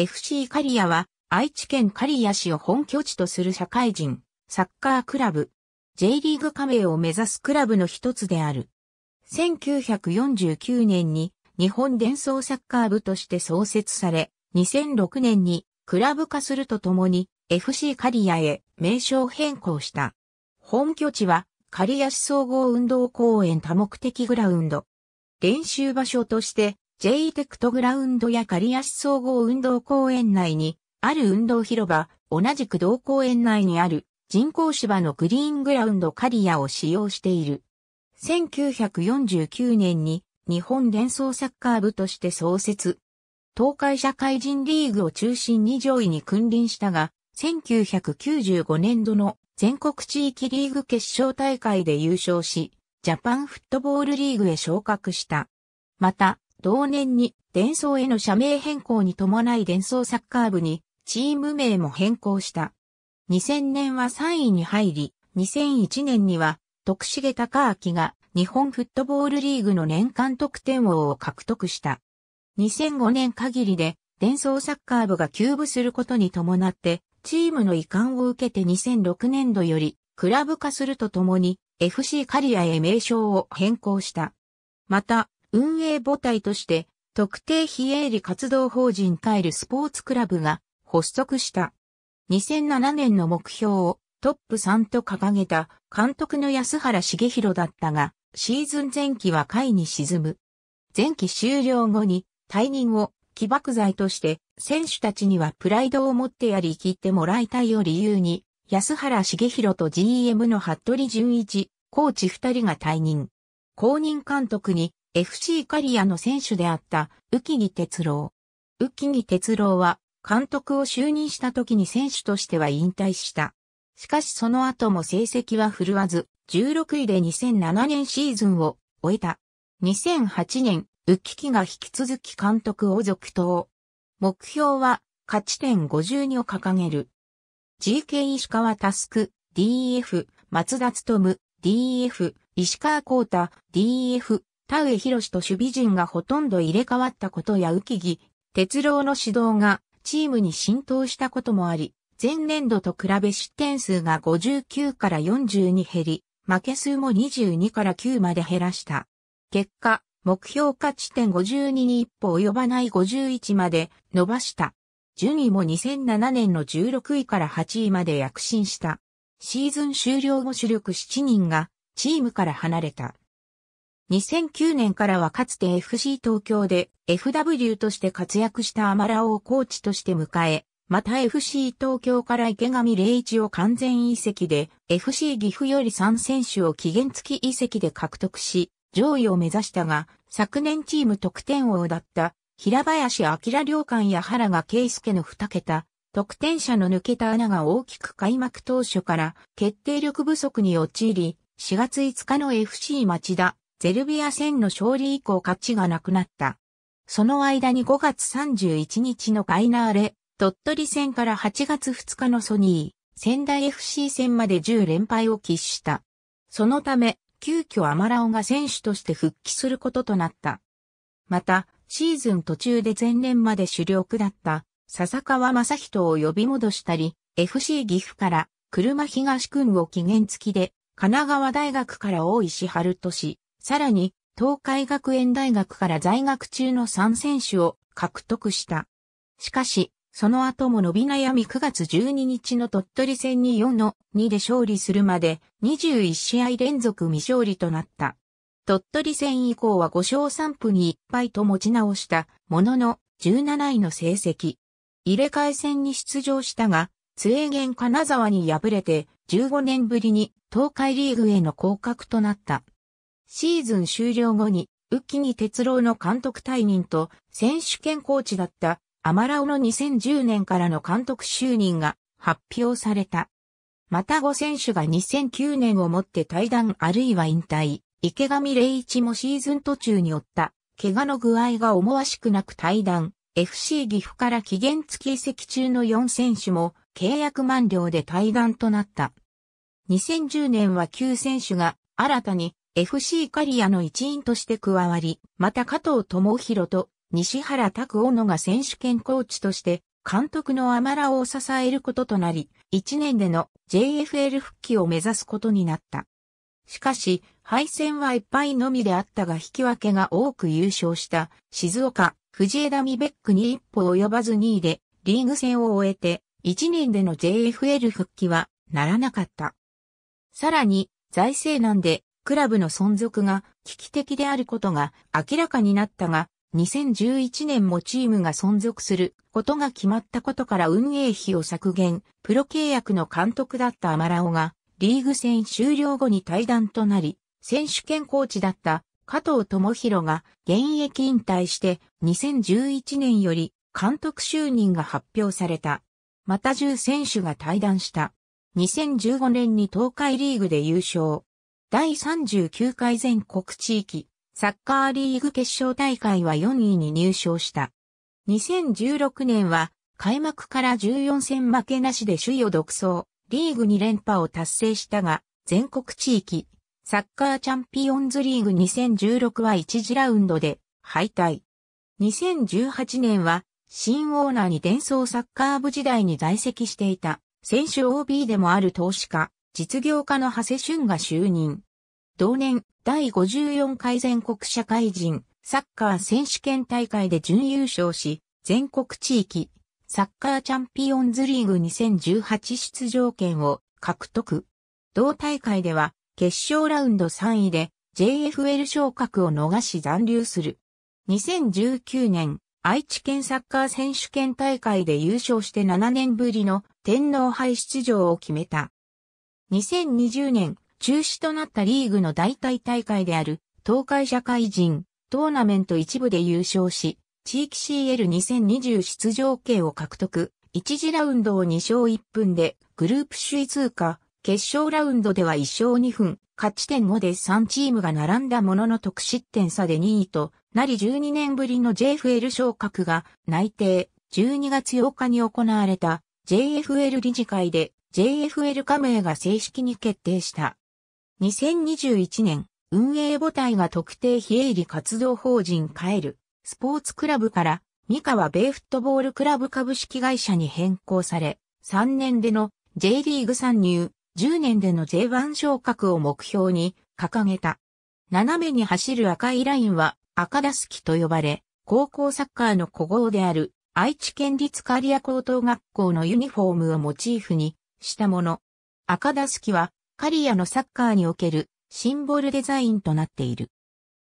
FC カリアは愛知県カリア市を本拠地とする社会人、サッカークラブ、J リーグ加盟を目指すクラブの一つである。1949年に日本伝送サッカー部として創設され、2006年にクラブ化するとともに FC カリアへ名称変更した。本拠地はカリア市総合運動公園多目的グラウンド。練習場所として j テクトグラウンドや刈谷市総合運動公園内にある運動広場、同じく同公園内にある人工芝のグリーングラウンド刈谷を使用している。1949年に日本連想サッカー部として創設。東海社会人リーグを中心に上位に君臨したが、1995年度の全国地域リーグ決勝大会で優勝し、ジャパンフットボールリーグへ昇格した。また、同年に、伝送への社名変更に伴い伝送サッカー部に、チーム名も変更した。2000年は3位に入り、2001年には、徳重隆明が日本フットボールリーグの年間得点王を獲得した。2005年限りで、伝送サッカー部が休部することに伴って、チームの遺憾を受けて2006年度より、クラブ化するとともに、FC カリアへ名称を変更した。また、運営母体として、特定非営利活動法人カイルスポーツクラブが発足した。2007年の目標をトップ3と掲げた監督の安原茂弘だったが、シーズン前期は位に沈む。前期終了後に退任を起爆剤として選手たちにはプライドを持ってやりきってもらいたいを理由に、安原茂弘と GM の服部淳一、コーチ2人が退任。公認監督に FC カリアの選手であった浮木哲郎。浮木哲郎は監督を就任した時に選手としては引退した。しかしその後も成績は振るわず、16位で2007年シーズンを終えた。2008年、浮木が引き続き監督を続投。目標は勝ち点52を掲げる。GK 石川タスク、DEF、松田務、DEF、石川光太、DEF、田上博士と守備陣がほとんど入れ替わったことや浮木鉄郎の指導がチームに浸透したこともあり、前年度と比べ失点数が59から40に減り、負け数も22から9まで減らした。結果、目標価値点52に一歩及ばない51まで伸ばした。順位も2007年の16位から8位まで躍進した。シーズン終了後主力7人がチームから離れた。2009年からはかつて FC 東京で FW として活躍したアマラをコーチとして迎え、また FC 東京から池上玲一を完全移籍で FC 岐阜より3選手を期限付き移籍で獲得し、上位を目指したが、昨年チーム得点王だった平林明良館や原賀圭介の2桁、得点者の抜けた穴が大きく開幕当初から決定力不足に陥り、4月5日の FC 町田ゼルビア戦の勝利以降勝ちがなくなった。その間に5月31日のガイナーレ、鳥取戦から8月2日のソニー、仙台 FC 戦まで10連敗を喫した。そのため、急遽アマラオが選手として復帰することとなった。また、シーズン途中で前年まで主力だった笹川正人を呼び戻したり、FC 岐阜から車東君を期限付きで、神奈川大学から大石春都市、さらに、東海学園大学から在学中の3選手を獲得した。しかし、その後も伸び悩み9月12日の鳥取戦に4の2で勝利するまで21試合連続未勝利となった。鳥取戦以降は5勝3分に1敗と持ち直したものの17位の成績。入れ替え戦に出場したが、津営源金沢に敗れて15年ぶりに東海リーグへの降格となった。シーズン終了後に、ウッキニ哲郎の監督退任と、選手権コーチだったアマラオの2010年からの監督就任が発表された。また5選手が2009年をもって退団あるいは引退、池上礼一もシーズン途中に負った、怪我の具合が思わしくなく退団、FC 岐阜から期限付き移籍中の4選手も契約満了で退団となった。2010年は9選手が新たに FC カリアの一員として加わり、また加藤智弘と西原拓小野が選手権コーチとして監督のアマラを支えることとなり、1年での JFL 復帰を目指すことになった。しかし、敗戦は1敗のみであったが引き分けが多く優勝した静岡、藤枝美ベックに一歩及ばず2位でリーグ戦を終えて1年での JFL 復帰はならなかった。さらに財政難でクラブの存続が危機的であることが明らかになったが、2011年もチームが存続することが決まったことから運営費を削減、プロ契約の監督だったアマラオが、リーグ戦終了後に退団となり、選手権コーチだった加藤智弘が現役引退して2011年より監督就任が発表された。また10選手が退団した。2015年に東海リーグで優勝。第39回全国地域サッカーリーグ決勝大会は4位に入賞した。2016年は開幕から14戦負けなしで首位を独走、リーグ2連覇を達成したが、全国地域サッカーチャンピオンズリーグ2016は1次ラウンドで敗退。2018年は新オーナーに伝送サッカー部時代に在籍していた選手 OB でもある投資家、実業家の長谷俊が就任。同年、第54回全国社会人サッカー選手権大会で準優勝し、全国地域サッカーチャンピオンズリーグ2018出場権を獲得。同大会では決勝ラウンド3位で JFL 昇格を逃し残留する。2019年、愛知県サッカー選手権大会で優勝して7年ぶりの天皇杯出場を決めた。2020年、中止となったリーグの代替大会である、東海社会人、トーナメント一部で優勝し、地域 CL2020 出場権を獲得。1次ラウンドを2勝1分で、グループ首位通過。決勝ラウンドでは1勝2分、勝ち点5で3チームが並んだものの得失点差で2位となり12年ぶりの JFL 昇格が内定。12月8日に行われた JFL 理事会で JFL 加盟が正式に決定した。2021年、運営母体が特定非営利活動法人カエル、スポーツクラブから、三河ベイフットボールクラブ株式会社に変更され、3年での J リーグ参入、10年での J1 昇格を目標に掲げた。斜めに走る赤いラインは赤ダスキと呼ばれ、高校サッカーの古豪である愛知県立刈谷高等学校のユニフォームをモチーフにしたもの。赤ダスキは、カリアのサッカーにおけるシンボルデザインとなっている。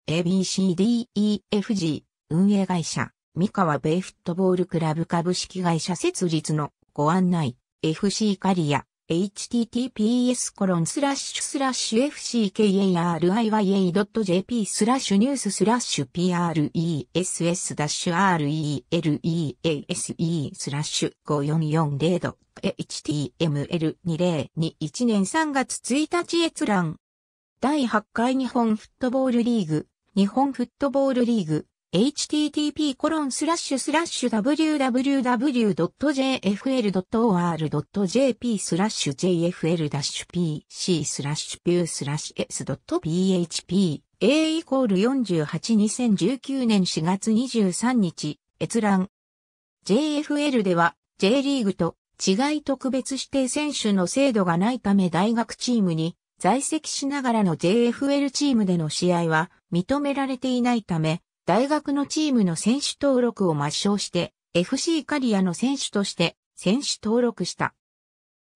ABCDEFG 運営会社、三河ベイフットボールクラブ株式会社設立のご案内、FC カリア、https コロンスラッシュスラッシュ fckariya.jp スラッシュニューススラッシュ press-release スラッシュ544 0度 HTML2021 年3月1日閲覧。第8回日本フットボールリーグ、日本フットボールリーグ、http コロンスラッシュスラッシュ www.jfl.or.jp スラッシュ jfl-pc スラッシュ pu スラッシュ s.php a イコール482019年4月23日閲覧 JFL では J リーグと違い特別指定選手の制度がないため大学チームに在籍しながらの JFL チームでの試合は認められていないため、大学のチームの選手登録を抹消して FC カリアの選手として選手登録した。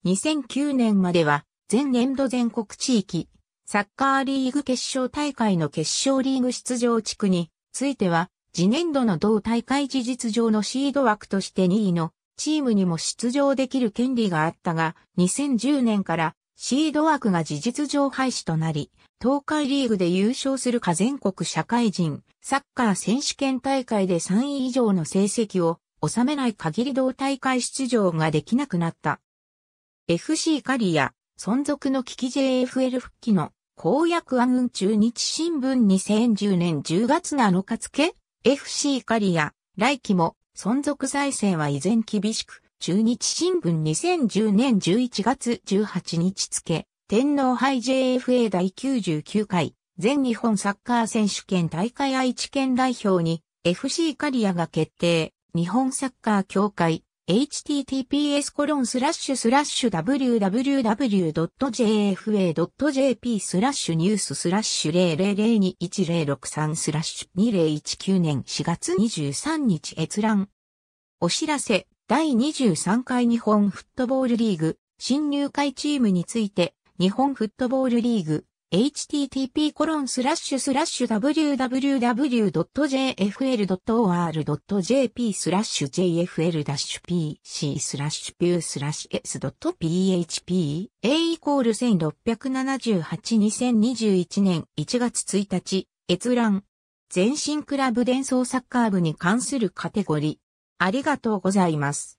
2009年までは前年度全国地域サッカーリーグ決勝大会の決勝リーグ出場地区については次年度の同大会事実上のシード枠として2位のチームにも出場できる権利があったが、2010年からシード枠が事実上廃止となり、東海リーグで優勝するか全国社会人サッカー選手権大会で3位以上の成績を収めない限り同大会出場ができなくなった。FC カリア、存続の危機 JFL 復帰の公約案雲中日新聞2010年10月7日付、FC カリア、来期も存続財政は依然厳しく、中日新聞2010年11月18日付、天皇杯 JFA 第99回、全日本サッカー選手権大会愛知県代表に、FC カリアが決定、日本サッカー協会、https コロンスラッシュスラッシュ www.jfa.jp スラッシュニューススラッシュ00021063スラッシュ2019年4月23日閲覧。お知らせ、第23回日本フットボールリーグ、新入会チームについて、日本フットボールリーグ、http://www.jfl.or.jp スラッシュ jfl-pc スラッシュ pu スラッシュ s.php a イコール1678-2021年1月1日閲覧全身クラブ伝送サッカー部に関するカテゴリーありがとうございます。